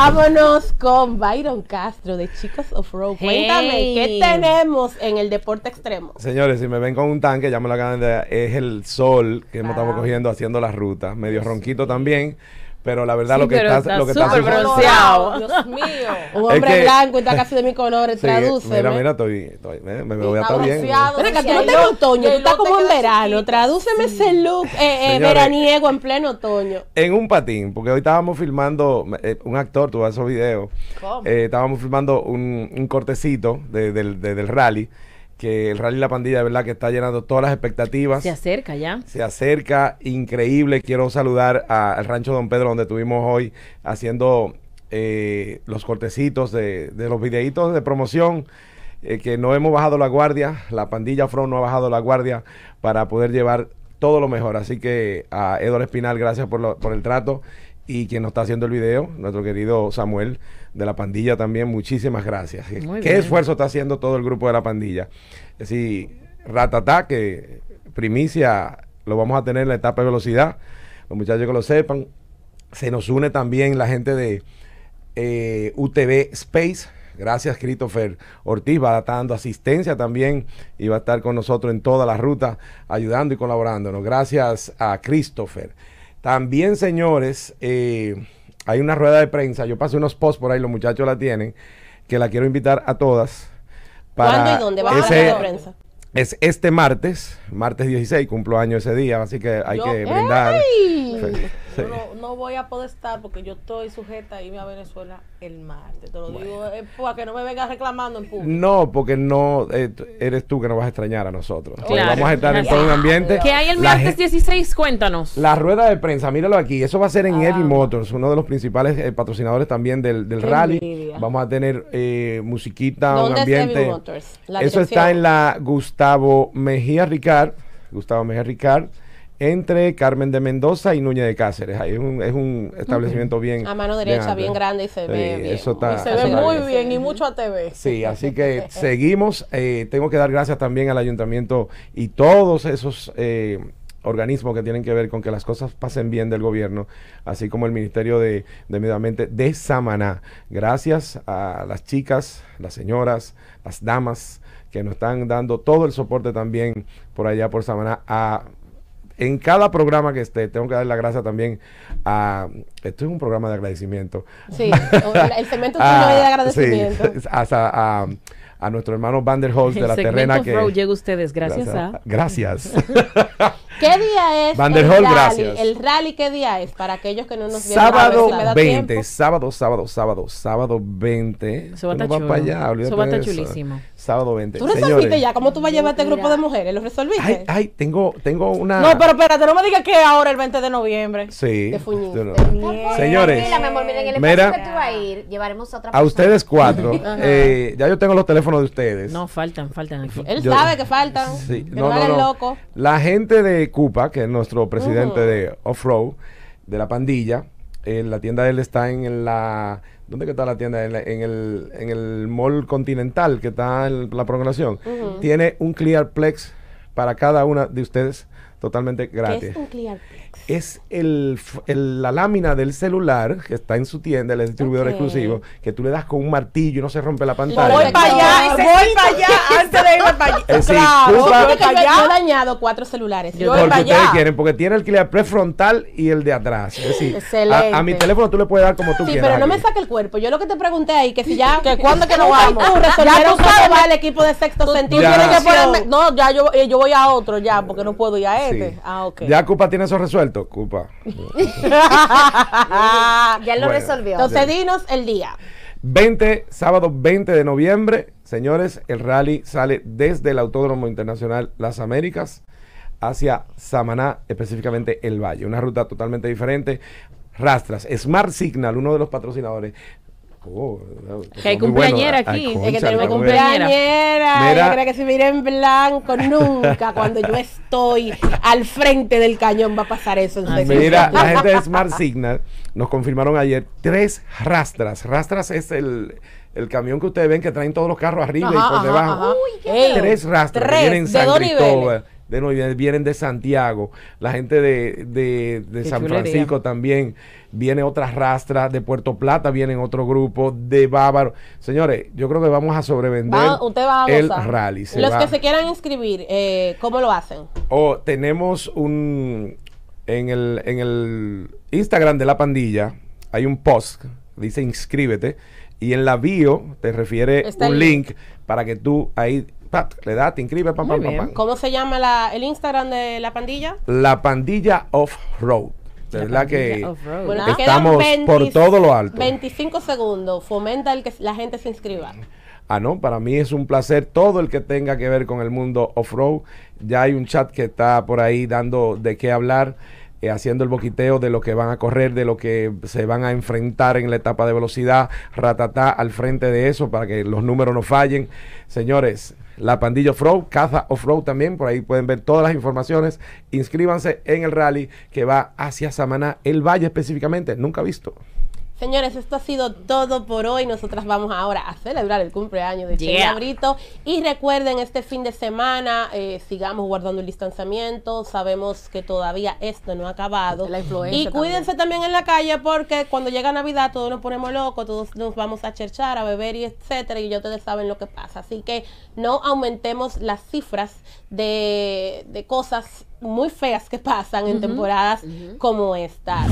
Vámonos con Byron Castro de Chicas of Row. Cuéntame, ¿qué tenemos en el deporte extremo? Señores, si me ven con un tanque, ya me lo acaban de. Es el sol que wow. Ah. estamos cogiendo haciendo las rutas. Medio ronquito también. Pero la verdad, lo que está, lo que está Dios mío. Un hombre blanco y blanco está casi de mi color, sí, Mira, mira, estoy, estoy me, voy a estar bien. Mira, que tú no estás en otoño, tú estás como en verano. Tradúceme ese look eh, eh veraniego en pleno otoño. En un patín, porque hoy estábamos filmando eh, un actor, tuvo esos videos. ¿Cómo? Eh, estábamos filmando un, un cortecito del, del rally que el Rally La Pandilla, de verdad, que está llenando todas las expectativas. Se acerca ya. Se acerca, increíble. Quiero saludar al Rancho Don Pedro, donde estuvimos hoy haciendo eh, los cortecitos de, los videitos de promoción. Eh, que no hemos bajado la guardia, la pandilla Front no ha bajado la guardia para poder llevar todo lo mejor. Así que a Edward Espinal, gracias por, por el trato y quien nos está haciendo el video, nuestro querido Samuel de la pandilla también, muchísimas gracias. Qué esfuerzo está haciendo todo el grupo de la pandilla. Sí, ratata que primicia lo vamos a tener en la etapa de velocidad, los muchachos que lo sepan. Se nos une también la gente de eh, UTV Space. Gracias, Christopher Ortiz. Va a dando asistencia también y va a estar con nosotros en toda la ruta, ayudando y colaborándonos. Gracias a Christopher. También, señores, eh, hay una rueda de prensa. Yo pasé unos posts por ahí, los muchachos la tienen, que la quiero invitar a todas. ¿Cuándo y dónde va ese, la rueda de prensa? Es este martes, martes 16, cumplo año ese día, así que hay que brindar no, voy a poder estar porque yo estoy sujeta a irme a Venezuela el martes. Te lo digo eh, que no me vengas reclamando en No, porque no eh, eres tú que nos vas a extrañar a nosotros. vamos a estar en todo un ambiente. ¿Qué hay el martes 16? Cuéntanos. La rueda de prensa, míralo aquí. Eso va a ser en ah. El Motors, uno de los principales eh, patrocinadores también del, rally. Vamos a tener musiquita, un ambiente. Eso está en la Gustavo Mejía Ricard. Gustavo Mejía Ricard entre Carmen de Mendoza y Núñez de Cáceres. es un, establecimiento bien. A mano derecha, bien, grande y se ve y se ve muy bien, y mucho a TV. Sí, así que seguimos. Eh, tengo que dar gracias también al ayuntamiento y todos esos. Eh, organismos que tienen que ver con que las cosas pasen bien del gobierno, así como el Ministerio de, de Medio Ambiente de Samaná. Gracias a las chicas, las señoras, las damas que nos están dando todo el soporte también por allá por Samaná a en cada programa que esté, tengo que dar la gracia también a. Esto es un programa de agradecimiento. Sí, el segmento tuyo de agradecimiento. Hasta a, nuestro hermano Van de la Terrena. que llega ustedes gracias, Gracias. ¿ah? ¿Qué día es? Vanderhall, gracias. ¿El rally qué día es? Para aquellos que no nos vieron. Sábado 20, sábado, sábado, sábado, sábado 20. allá, chulísimo. Sábado 20. ¿Tú resolviste ya cómo tú vas a llevar este grupo de mujeres? ¿Lo resolviste? Ay, ay, tengo, tengo una... No, pero espérate, no me digas que ahora el 20 de noviembre. Sí. Te fuñiste. Señores. Mira, a ir, llevaremos otra A ustedes cuatro. eh, ya yo tengo los teléfonos de ustedes. No, faltan, faltan Él sabe que faltan. Sí. no, no, no, loco. La gente de Cupa, que es nuestro presidente de Off-Road, de la pandilla. en eh, la tienda de él está en la... ¿Dónde está la tienda? En, el, en el Mall Continental, que está en la programación. Tiene un Clearplex para cada una de ustedes totalmente gratis. ¿Qué es un clear Es el, la lámina del celular que está en su tienda, el distribuidor exclusivo, que tú le das con un martillo y no se rompe la pantalla. Voy para allá, voy para allá antes de irme para allá. claro, voy para allá. yo, he dañado cuatro celulares. Yo porque para ustedes quieren, porque tiene el cliente prefrontal y el de atrás. Es decir, a, mi teléfono tú le puedes dar como tú quieras. Sí, pero no me saque el cuerpo. Yo lo que te pregunté ahí, que si ya. que cuándo que nos vamos. Tú sabes el equipo de sexto sentido. No, ya yo, eh, yo voy a otro ya, porque no puedo ir a él. Ah, ya Cupa tiene eso resuelto. Cupa. ya lo resolvió. Entonces, dinos el día. 20, sábado 20 de noviembre, señores, el rally sale desde el Autódromo Internacional Las Américas hacia Samaná, específicamente El Valle. Una ruta totalmente diferente. Rastras, Smart Signal, uno de los patrocinadores, Oh, que pues hay cumpleañera aquí. hay es que cumpleañera. Yo creo que se mire en blanco nunca. Cuando yo estoy al frente del cañón va a pasar eso. Ah, mira, la gente de Smart Signal nos confirmaron ayer tres rastras. Rastras es el, el camión que ustedes ven que traen todos los carros arriba y por debajo. tres rastras. Tres, de no, vienen de Santiago, la gente de, San Francisco también, viene otras rastras, de Puerto Plata vienen otro grupo, de Bávaro. Señores, yo creo que vamos a sobrevender el rally. Los que se quieran inscribir, eh, ¿cómo lo hacen? tenemos un, en el, en el Instagram de la pandilla, hay un post, dice inscríbete, y en la bio te refiere un link para que tú ahí Pat, le da, te inscribe, ¿Cómo se llama el Instagram de la pandilla? La pandilla off-road. De verdad que estamos por todo lo alto. 25 segundos. Fomenta el que la gente se inscriba. Ah, no, para mí es un placer todo el que tenga que ver con el mundo off-road. Ya hay un chat que está por ahí dando de qué hablar, eh, haciendo el boquiteo de lo que van a correr, de lo que se van a enfrentar en la etapa de velocidad. Ratatá al frente de eso para que los números no fallen. Señores, la pandilla off-road, caza off-road también, por ahí pueden ver todas las informaciones. Inscríbanse en el rally que va hacia Samaná, el valle específicamente, nunca visto. Señores, esto ha sido todo por hoy. Nosotras vamos ahora a celebrar el cumpleaños de yeah. Brito. Y recuerden, este fin de semana eh, sigamos guardando el distanciamiento. Sabemos que todavía esto no ha acabado. y cuídense también. en la calle porque cuando llega Navidad todos nos ponemos locos, todos nos vamos a cherchar, a beber y etcétera. Y ya ustedes saben lo que pasa. Así que no aumentemos las cifras de, cosas muy feas que pasan en temporadas como estas.